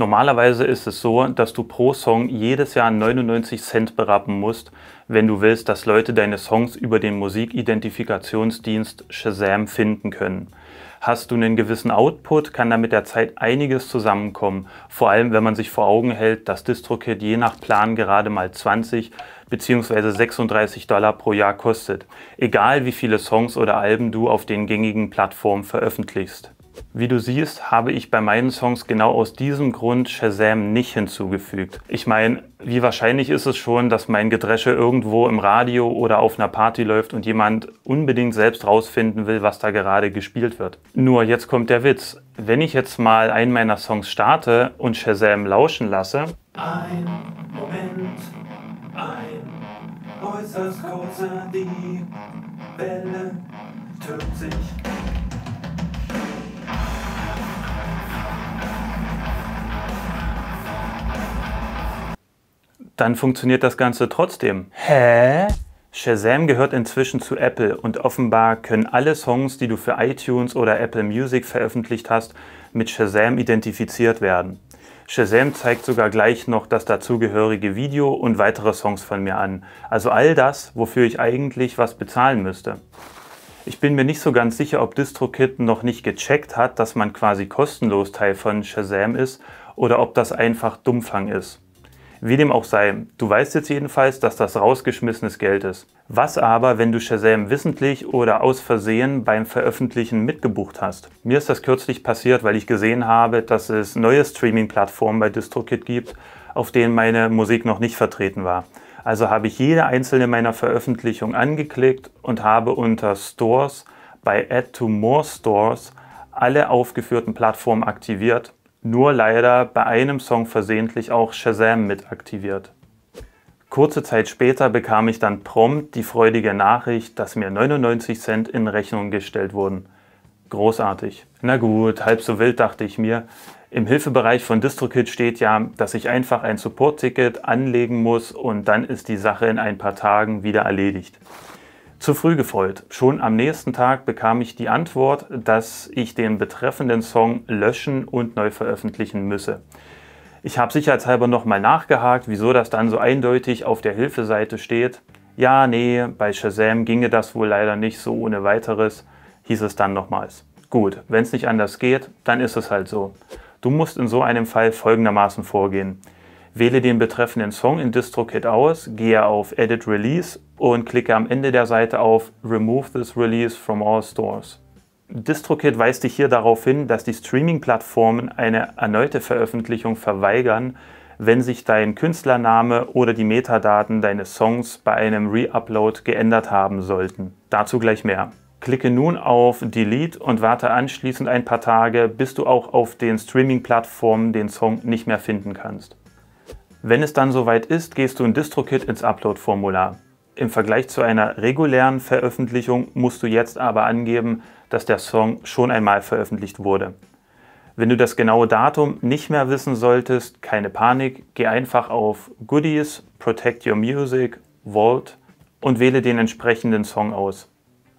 Normalerweise ist es so, dass du pro Song jedes Jahr 99 Cent berappen musst, wenn du willst, dass Leute deine Songs über den Musikidentifikationsdienst Shazam finden können. Hast du einen gewissen Output, kann da mit der Zeit einiges zusammenkommen, vor allem wenn man sich vor Augen hält, dass DistroKit je nach Plan gerade mal 20 bzw. 36 Dollar pro Jahr kostet, egal wie viele Songs oder Alben du auf den gängigen Plattformen veröffentlichst. Wie du siehst, habe ich bei meinen Songs genau aus diesem Grund Shazam nicht hinzugefügt. Ich meine, wie wahrscheinlich ist es schon, dass mein Gedresche irgendwo im Radio oder auf einer Party läuft und jemand unbedingt selbst rausfinden will, was da gerade gespielt wird. Nur jetzt kommt der Witz. Wenn ich jetzt mal einen meiner Songs starte und Shazam lauschen lasse. Ein Moment, ein äußerst kurzer, die Welle türmt sich. dann funktioniert das Ganze trotzdem. Hä? Shazam gehört inzwischen zu Apple und offenbar können alle Songs, die du für iTunes oder Apple Music veröffentlicht hast, mit Shazam identifiziert werden. Shazam zeigt sogar gleich noch das dazugehörige Video und weitere Songs von mir an. Also all das, wofür ich eigentlich was bezahlen müsste. Ich bin mir nicht so ganz sicher, ob DistroKit noch nicht gecheckt hat, dass man quasi kostenlos Teil von Shazam ist oder ob das einfach Dummfang ist. Wie dem auch sei, du weißt jetzt jedenfalls, dass das rausgeschmissenes Geld ist. Was aber, wenn du Shazam wissentlich oder aus Versehen beim Veröffentlichen mitgebucht hast? Mir ist das kürzlich passiert, weil ich gesehen habe, dass es neue Streaming-Plattformen bei DistroKid gibt, auf denen meine Musik noch nicht vertreten war. Also habe ich jede einzelne meiner Veröffentlichungen angeklickt und habe unter Stores bei Add to More Stores alle aufgeführten Plattformen aktiviert nur leider bei einem Song versehentlich auch Shazam mit aktiviert. Kurze Zeit später bekam ich dann prompt die freudige Nachricht, dass mir 99 Cent in Rechnung gestellt wurden. Großartig. Na gut, halb so wild dachte ich mir. Im Hilfebereich von DistroKid steht ja, dass ich einfach ein Support-Ticket anlegen muss und dann ist die Sache in ein paar Tagen wieder erledigt zu früh gefreut. Schon am nächsten Tag bekam ich die Antwort, dass ich den betreffenden Song löschen und neu veröffentlichen müsse. Ich habe sicherheitshalber nochmal nachgehakt, wieso das dann so eindeutig auf der Hilfeseite steht. Ja, nee, bei Shazam ginge das wohl leider nicht so ohne weiteres, hieß es dann nochmals. Gut, wenn es nicht anders geht, dann ist es halt so. Du musst in so einem Fall folgendermaßen vorgehen. Wähle den betreffenden Song in DistroKit aus, gehe auf Edit Release und klicke am Ende der Seite auf Remove this Release from all stores. DistroKit weist dich hier darauf hin, dass die Streaming-Plattformen eine erneute Veröffentlichung verweigern, wenn sich dein Künstlername oder die Metadaten deines Songs bei einem Reupload geändert haben sollten. Dazu gleich mehr. Klicke nun auf Delete und warte anschließend ein paar Tage, bis du auch auf den Streaming-Plattformen den Song nicht mehr finden kannst. Wenn es dann soweit ist, gehst du in DistroKit ins Upload-Formular. Im Vergleich zu einer regulären Veröffentlichung musst du jetzt aber angeben, dass der Song schon einmal veröffentlicht wurde. Wenn du das genaue Datum nicht mehr wissen solltest, keine Panik, geh einfach auf Goodies, Protect Your Music, Vault und wähle den entsprechenden Song aus.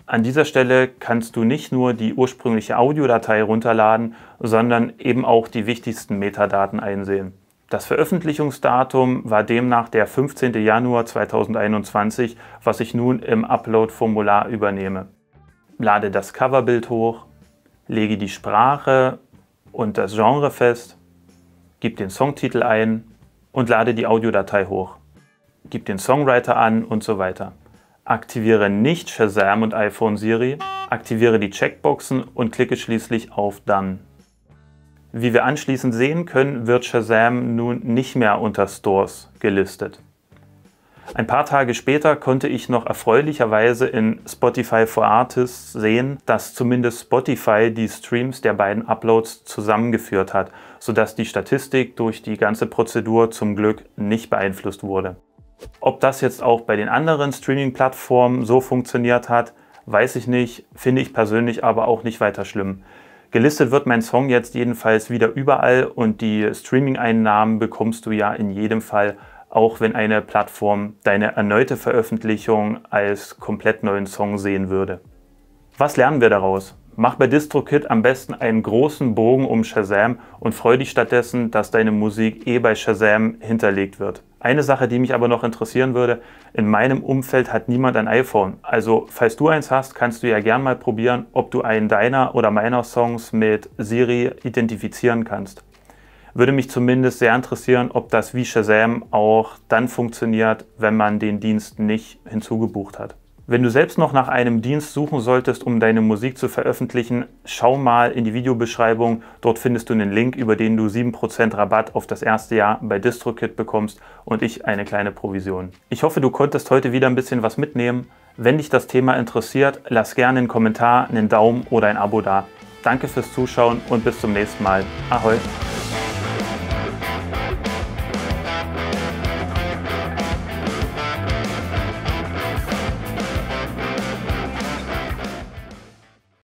An dieser Stelle kannst du nicht nur die ursprüngliche Audiodatei runterladen, sondern eben auch die wichtigsten Metadaten einsehen. Das Veröffentlichungsdatum war demnach der 15. Januar 2021, was ich nun im Upload-Formular übernehme. Lade das Coverbild hoch, lege die Sprache und das Genre fest, gib den Songtitel ein und lade die Audiodatei hoch. Gib den Songwriter an und so weiter. Aktiviere nicht Shazam und iPhone Siri, aktiviere die Checkboxen und klicke schließlich auf Done. Wie wir anschließend sehen können, wird Shazam nun nicht mehr unter Stores gelistet. Ein paar Tage später konnte ich noch erfreulicherweise in Spotify for Artists sehen, dass zumindest Spotify die Streams der beiden Uploads zusammengeführt hat, sodass die Statistik durch die ganze Prozedur zum Glück nicht beeinflusst wurde. Ob das jetzt auch bei den anderen Streaming-Plattformen so funktioniert hat, weiß ich nicht, finde ich persönlich aber auch nicht weiter schlimm. Gelistet wird mein Song jetzt jedenfalls wieder überall und die Streaming-Einnahmen bekommst du ja in jedem Fall, auch wenn eine Plattform deine erneute Veröffentlichung als komplett neuen Song sehen würde. Was lernen wir daraus? Mach bei DistroKit am besten einen großen Bogen um Shazam und freu dich stattdessen, dass deine Musik eh bei Shazam hinterlegt wird. Eine Sache, die mich aber noch interessieren würde, in meinem Umfeld hat niemand ein iPhone. Also falls du eins hast, kannst du ja gern mal probieren, ob du einen deiner oder meiner Songs mit Siri identifizieren kannst. Würde mich zumindest sehr interessieren, ob das wie Shazam auch dann funktioniert, wenn man den Dienst nicht hinzugebucht hat. Wenn du selbst noch nach einem Dienst suchen solltest, um deine Musik zu veröffentlichen, schau mal in die Videobeschreibung. Dort findest du einen Link, über den du 7% Rabatt auf das erste Jahr bei DistroKit bekommst und ich eine kleine Provision. Ich hoffe, du konntest heute wieder ein bisschen was mitnehmen. Wenn dich das Thema interessiert, lass gerne einen Kommentar, einen Daumen oder ein Abo da. Danke fürs Zuschauen und bis zum nächsten Mal. Ahoi!